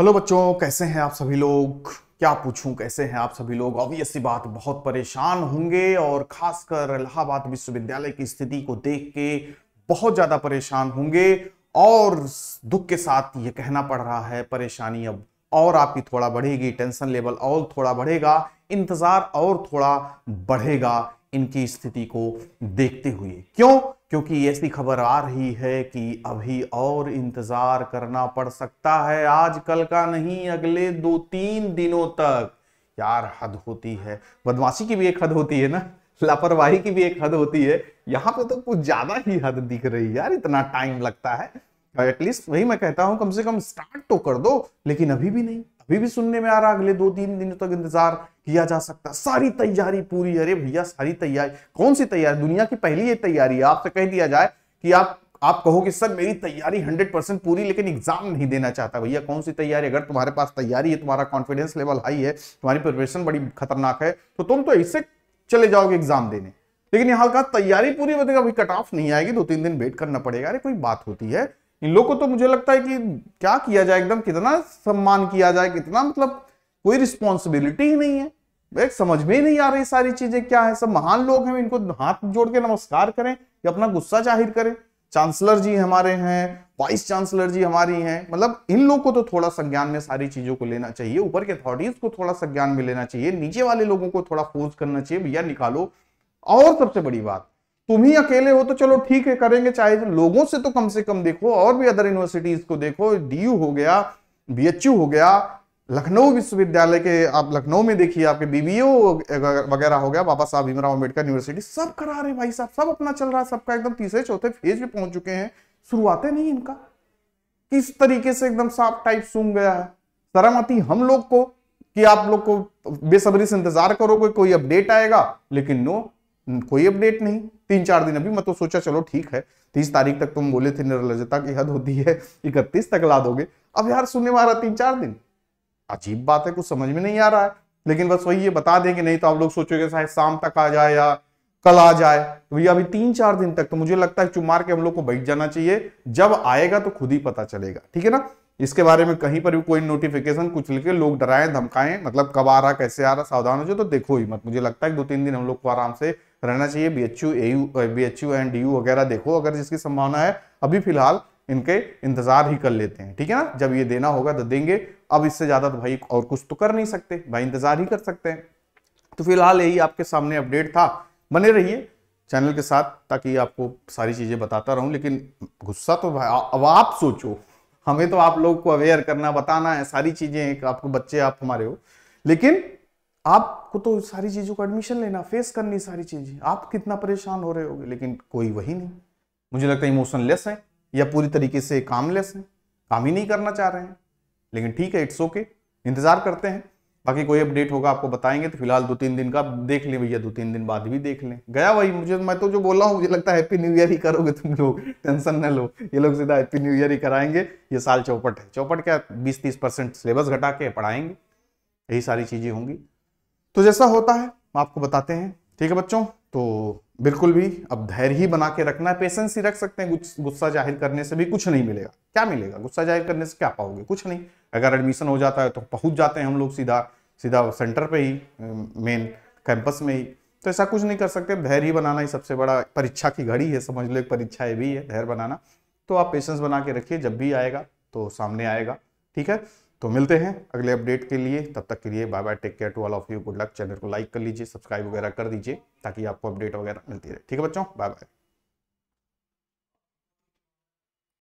hello बच्चों कैसे हैं आप सभी लोग क्या पूछूं कैसे हैं आप सभी लोग सी बात बहुत परेशान होंगे और खासकर इलाहाबाद विश्वविद्यालय की स्थिति को देख के बहुत ज़्यादा परेशान होंगे और दुख के साथ ये कहना पड़ रहा है परेशानी अब और आपकी थोड़ा बढ़ेगी टेंशन लेवल और थोड़ा बढ़ेगा इंतज़ार और थोड़ा बढ़ेगा इनकी स्थिति को देखते हुए क्यों क्योंकि ऐसी खबर आ रही है कि अभी और इंतज़ार करना पड़ सकता है आज कल का नहीं अगले दो तीन दिनों तक यार हद होती है बदमाशी की भी एक हद होती है ना लापरवाही की भी एक हद होती है यहाँ पे तो कुछ ज़्यादा ही हद दिख रही है यार इतना टाइम लगता है एटलीस्ट वही मैं कहता हूँ कम से कम स्टार्ट तो कर दो लेकिन अभी भी नहीं वे भी सुनने में आ रहा अगले दो तीन दिनों तक इंतजार किया जा सकता सारी तैयारी पूरी अरे भैया सारी तैयारी कौन सी तैयारी दुनिया की पहली ये तैयारी है आपसे कह दिया जाए कि आप आप कहो कि सर मेरी तैयारी 100% परसेंट पूरी लेकिन एग्जाम नहीं देना चाहता भैया कौन सी तैयारी अगर तुम्हारे पास तैयारी है तुम्हारा कॉन्फिडेंस लेवल हाई है तुम्हारी प्रिपरेशन बड़ी खतरनाक है तो तुम तो इससे चले जाओगे एग्जाम देने लेकिन यहाँ का तैयारी पूरी बताएगा मतलब अभी कट ऑफ नहीं आएगी दो तीन दिन वेट करना पड़ेगा अरे कोई बात होती है इन लोग को तो मुझे लगता है कि क्या किया जाए एकदम कितना सम्मान किया जाए कितना मतलब कोई रिस्पॉन्सिबिलिटी ही नहीं है एक समझ में ही नहीं आ रही सारी चीजें क्या है सब महान लोग हैं इनको हाथ जोड़ के नमस्कार करें या अपना गुस्सा जाहिर करें चांसलर जी हमारे हैं वाइस चांसलर जी हमारी हैं मतलब इन लोग को तो थोड़ा संज्ञान में सारी चीजों को लेना चाहिए ऊपर के अथॉरिटीज को थोड़ा संज्ञान में लेना चाहिए नीचे वाले लोगों को थोड़ा फोर्स करना चाहिए भैया निकालो और सबसे बड़ी बात तुम ही अकेले हो तो चलो ठीक है करेंगे चाहे लोगों से तो कम से कम देखो और भी अदर यूनिवर्सिटीज को देखो डीयू हो गया बीएचयू हो गया लखनऊ विश्वविद्यालय के आप लखनऊ में देखिए आपके बीबीओ वगैरह हो गया बाबा साहब भीमराव अम्बेडकर यूनिवर्सिटी सब करा रहे भाई साहब सब अपना चल रहा है सबका एकदम तीसरे चौथे फेज भी पहुंच चुके हैं शुरुआतें नहीं इनका किस तरीके से एकदम साफ टाइप सूंघ गया है शर्म आती हम लोग को कि आप लोग को बेसब्री से इंतजार करोगे कोई अपडेट आएगा लेकिन नो कोई अपडेट नहीं तीन चार दिन अभी मैं तो सोचा चलो ठीक है तीस तारीख तक तुम बोले थे निर्लजता की हद होती है इकतीस तक ला दोगे अब यार सुनने में तीन चार दिन अजीब बात है कुछ समझ में नहीं आ रहा है लेकिन बस वही ये बता देंगे नहीं तो आप लोग सोचोगे शायद शाम तक आ जाए या कल आ जाए तो भैया अभी तीन चार दिन तक तो मुझे लगता है चुमार के हम लोग को बैठ जाना चाहिए जब आएगा तो खुद ही पता चलेगा ठीक है ना इसके बारे में कहीं पर भी कोई नोटिफिकेशन कुछ लिखे लोग डराएं धमकाएं मतलब कब आ रहा कैसे आ रहा सावधान हो जाए तो देखो ही मत मुझे लगता है दो तीन दिन हम लोग को आराम से रहना चाहिए B H U A U B H U and D U वगैरह देखो अगर जिसकी संभावना है अभी फिलहाल इनके इंतजार ही कर लेते हैं ठीक है ना जब ये देना होगा तो देंगे अब इससे ज्यादा तो भाई और कुछ तो कर नहीं सकते भाई इंतजार ही कर सकते हैं तो फिलहाल यही आपके सामने अपडेट था बने रहिए चैनल के साथ ताकि आपको सारी चीजें बताता रहूं लेकिन गुस्सा तो भाई अब आप सोचो हमें तो आप लोग को अवेयर करना बताना है सारी चीजें आपको बच्चे आप हमारे हो लेकिन आपको तो सारी चीज़ों का एडमिशन लेना फेस करनी सारी चीज़ें आप कितना परेशान हो रहे होगे लेकिन कोई वही नहीं मुझे लगता है इमोशन लेस है या पूरी तरीके से काम लेस है काम ही नहीं करना चाह रहे हैं लेकिन ठीक है इट्स ओके इंतज़ार करते हैं बाकी कोई अपडेट होगा आपको बताएंगे तो फिलहाल दो तीन दिन का देख लें भैया दो तीन दिन बाद भी देख लें गया भाई मुझे मैं तो जो बोल रहा हूँ मुझे लगता है हैप्पी न्यू ईयर ही करोगे तुम लोग टेंशन न लो ये लोग सीधा हैप्पी न्यू ईयर ही कराएंगे ये साल चौपट है चौपट क्या बीस तीस परसेंट सिलेबस घटा के पढ़ाएंगे यही सारी चीज़ें होंगी तो जैसा होता है हम आपको बताते हैं ठीक है बच्चों तो बिल्कुल भी अब धैर्य ही बना के रखना है पेशेंस ही रख सकते हैं गुस्सा जाहिर करने से भी कुछ नहीं मिलेगा क्या मिलेगा गुस्सा जाहिर करने से क्या पाओगे कुछ नहीं अगर एडमिशन हो जाता है तो पहुंच जाते हैं हम लोग सीधा सीधा सेंटर पे ही मेन कैंपस में ही तो ऐसा कुछ नहीं कर सकते धैर्य ही बनाना ही सबसे बड़ा परीक्षा की घड़ी है समझ लो एक परीक्षा ये भी है धैर्य बनाना तो आप पेशेंस बना के रखिए जब भी आएगा तो सामने आएगा ठीक है तो मिलते हैं अगले अपडेट के लिए तब तक के लिए bye bye take care to all of you good luck channel को लाइक कर लीजिए सब्सक्राइब वगैरह कर दीजिए ताकि आपको अपडेट वगैरह मिलती रहे ठीक है बच्चों बाय बाय